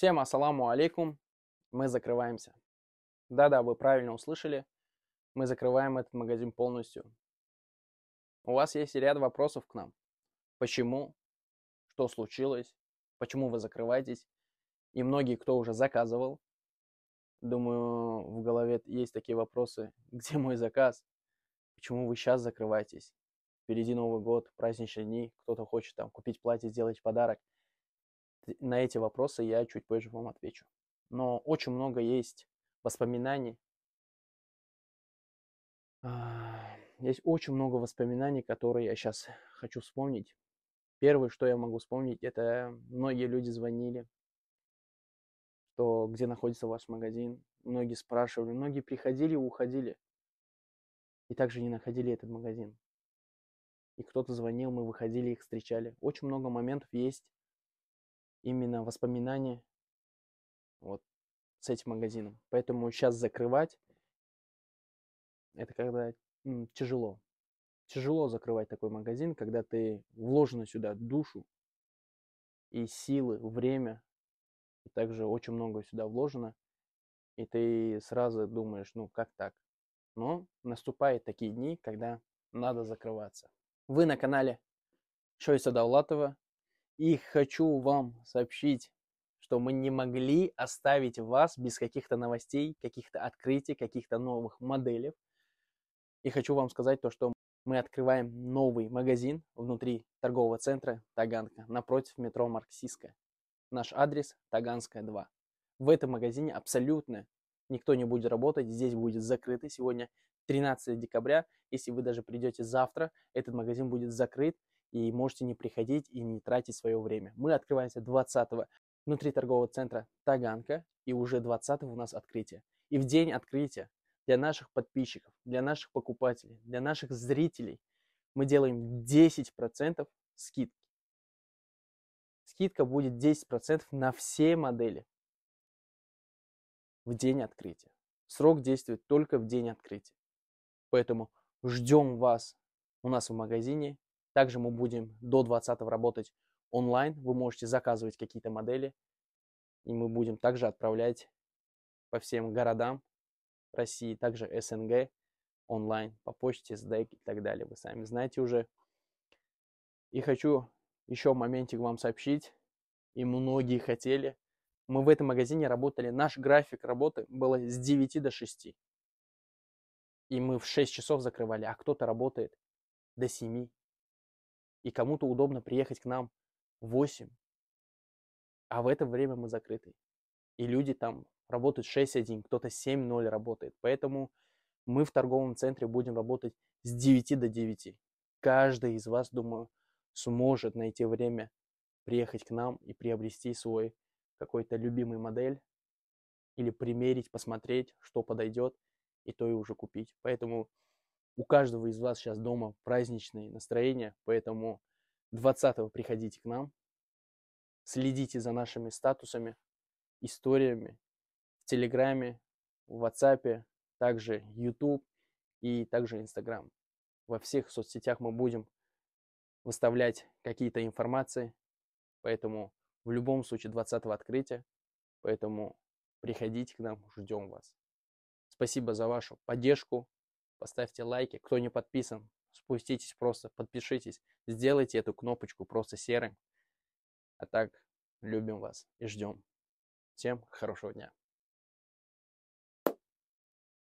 Всем ассаламу алейкум. Мы закрываемся. Да-да, вы правильно услышали. Мы закрываем этот магазин полностью. У вас есть ряд вопросов к нам. Почему? Что случилось? Почему вы закрываетесь? И многие, кто уже заказывал, думаю, в голове есть такие вопросы. Где мой заказ? Почему вы сейчас закрываетесь? Впереди Новый год, праздничные дни. Кто-то хочет там купить платье, сделать подарок – на эти вопросы я чуть позже вам отвечу. Но очень много есть воспоминаний. А, есть очень много воспоминаний, которые я сейчас хочу вспомнить. Первое, что я могу вспомнить, это многие люди звонили, что где находится ваш магазин. Многие спрашивали, многие приходили и уходили. И также не находили этот магазин. И кто-то звонил, мы выходили, их встречали. Очень много моментов есть, именно воспоминания вот с этим магазином. Поэтому сейчас закрывать, это когда м, тяжело. Тяжело закрывать такой магазин, когда ты вложено сюда душу и силы, время, и также очень много сюда вложено, и ты сразу думаешь, ну как так? Но наступают такие дни, когда надо закрываться. Вы на канале Шойса Давлатова, и хочу вам сообщить, что мы не могли оставить вас без каких-то новостей, каких-то открытий, каких-то новых моделей. И хочу вам сказать то, что мы открываем новый магазин внутри торгового центра Таганка, напротив метро Марксистская. Наш адрес Таганская 2. В этом магазине абсолютно никто не будет работать, здесь будет закрыто. Сегодня 13 декабря, если вы даже придете завтра, этот магазин будет закрыт, и можете не приходить и не тратить свое время. Мы открываемся 20-го внутри торгового центра Таганка, и уже 20-го у нас открытие. И в день открытия для наших подписчиков, для наших покупателей, для наших зрителей мы делаем 10% скидки. Скидка будет 10% на все модели в день открытия. Срок действует только в день открытия. Поэтому ждем вас у нас в магазине также мы будем до 20 работать онлайн. Вы можете заказывать какие-то модели. И мы будем также отправлять по всем городам России, также СНГ, онлайн, по почте, СДЭК и так далее. Вы сами знаете уже. И хочу еще моментик вам сообщить. И многие хотели. Мы в этом магазине работали. Наш график работы был с 9 до 6. И мы в 6 часов закрывали, а кто-то работает до 7, и кому-то удобно приехать к нам в 8, а в это время мы закрыты. И люди там работают 6-1, кто-то 7-0 работает. Поэтому мы в торговом центре будем работать с 9 до 9. Каждый из вас, думаю, сможет найти время приехать к нам и приобрести свой какой-то любимый модель или примерить, посмотреть, что подойдет, и то и уже купить. Поэтому у каждого из вас сейчас дома праздничное настроение, поэтому 20-го приходите к нам, следите за нашими статусами, историями в Телеграме, в WhatsApp, также YouTube и также Instagram. Во всех соцсетях мы будем выставлять какие-то информации, поэтому в любом случае 20-го открытия, поэтому приходите к нам, ждем вас. Спасибо за вашу поддержку, поставьте лайки. Кто не подписан, спуститесь просто, подпишитесь. Сделайте эту кнопочку просто серым. А так, любим вас и ждем. Всем хорошего дня.